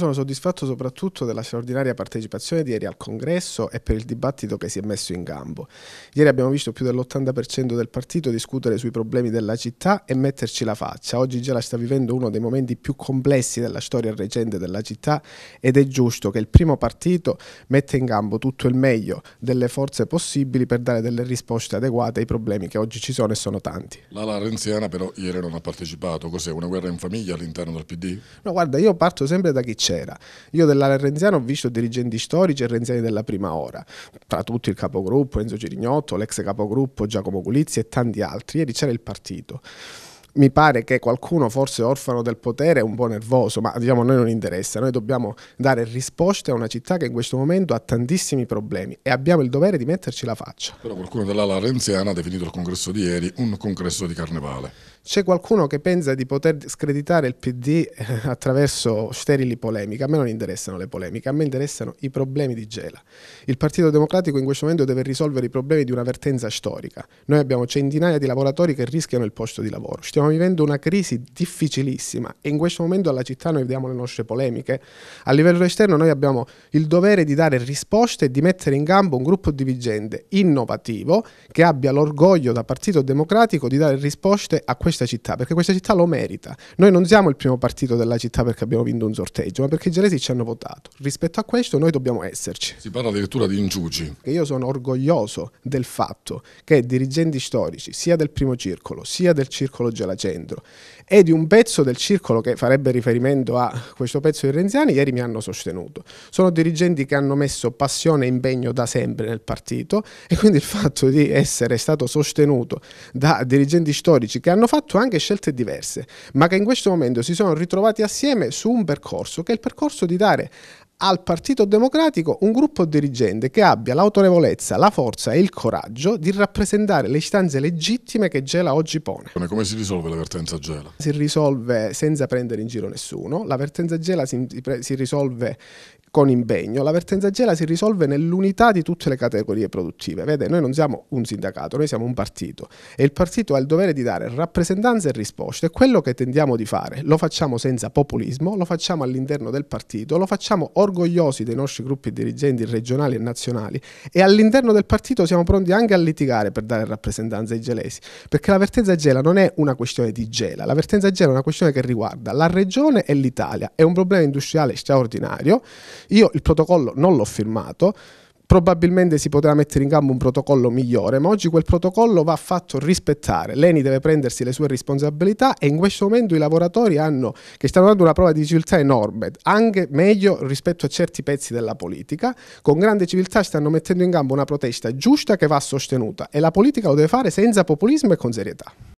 Sono soddisfatto soprattutto della straordinaria partecipazione di ieri al congresso e per il dibattito che si è messo in gambo. Ieri abbiamo visto più dell'80% del partito discutere sui problemi della città e metterci la faccia. Oggi già la sta vivendo uno dei momenti più complessi della storia recente della città ed è giusto che il primo partito metta in gambo tutto il meglio delle forze possibili per dare delle risposte adeguate ai problemi che oggi ci sono e sono tanti. La Larenziana però ieri non ha partecipato. Cos'è una guerra in famiglia all'interno del PD? No, guarda, io parto sempre da chi c'è c'era. Io dell'area renziana ho visto dirigenti storici e renziani della prima ora, tra tutti il capogruppo Enzo Girignotto, l'ex capogruppo Giacomo Gulizzi e tanti altri. Ieri c'era il partito mi pare che qualcuno, forse orfano del potere, è un po' nervoso, ma diciamo a noi non interessa, noi dobbiamo dare risposte a una città che in questo momento ha tantissimi problemi e abbiamo il dovere di metterci la faccia. Però qualcuno dell'ala renziana ha definito il congresso di ieri un congresso di carnevale. C'è qualcuno che pensa di poter screditare il PD eh, attraverso sterili polemiche, a me non interessano le polemiche, a me interessano i problemi di Gela. Il Partito Democratico in questo momento deve risolvere i problemi di una vertenza storica. Noi abbiamo centinaia di lavoratori che rischiano il posto di lavoro, Stiamo stiamo vivendo una crisi difficilissima e in questo momento alla città noi vediamo le nostre polemiche. A livello esterno noi abbiamo il dovere di dare risposte e di mettere in campo un gruppo dirigente innovativo che abbia l'orgoglio da Partito Democratico di dare risposte a questa città, perché questa città lo merita. Noi non siamo il primo partito della città perché abbiamo vinto un sorteggio, ma perché i gelesi ci hanno votato. Rispetto a questo noi dobbiamo esserci. Si parla addirittura di inciuci. Io sono orgoglioso del fatto che dirigenti storici, sia del primo circolo, sia del circolo gelato, alla centro. E di un pezzo del circolo che farebbe riferimento a questo pezzo di Renziani, ieri mi hanno sostenuto. Sono dirigenti che hanno messo passione e impegno da sempre nel partito e quindi il fatto di essere stato sostenuto da dirigenti storici che hanno fatto anche scelte diverse, ma che in questo momento si sono ritrovati assieme su un percorso che è il percorso di dare al Partito Democratico un gruppo dirigente che abbia l'autorevolezza, la forza e il coraggio di rappresentare le istanze legittime che Gela oggi pone. Come si risolve l'avvertenza Gela? Si risolve senza prendere in giro nessuno, l'avvertenza Gela si, si risolve con impegno, l'avvertenza Gela si risolve nell'unità di tutte le categorie produttive. Vede, noi non siamo un sindacato, noi siamo un partito e il partito ha il dovere di dare rappresentanza e risposte. È quello che tendiamo di fare. Lo facciamo senza populismo, lo facciamo all'interno del partito, lo facciamo organizzando orgogliosi dei nostri gruppi dirigenti regionali e nazionali e all'interno del partito siamo pronti anche a litigare per dare rappresentanza ai gelesi, perché la vertenza Gela non è una questione di Gela, la vertenza Gela è una questione che riguarda la regione e l'Italia, è un problema industriale straordinario, io il protocollo non l'ho firmato, probabilmente si poteva mettere in campo un protocollo migliore, ma oggi quel protocollo va fatto rispettare. L'ENI deve prendersi le sue responsabilità e in questo momento i lavoratori hanno, che stanno dando una prova di civiltà enorme, anche meglio rispetto a certi pezzi della politica, con grande civiltà stanno mettendo in campo una protesta giusta che va sostenuta e la politica lo deve fare senza populismo e con serietà.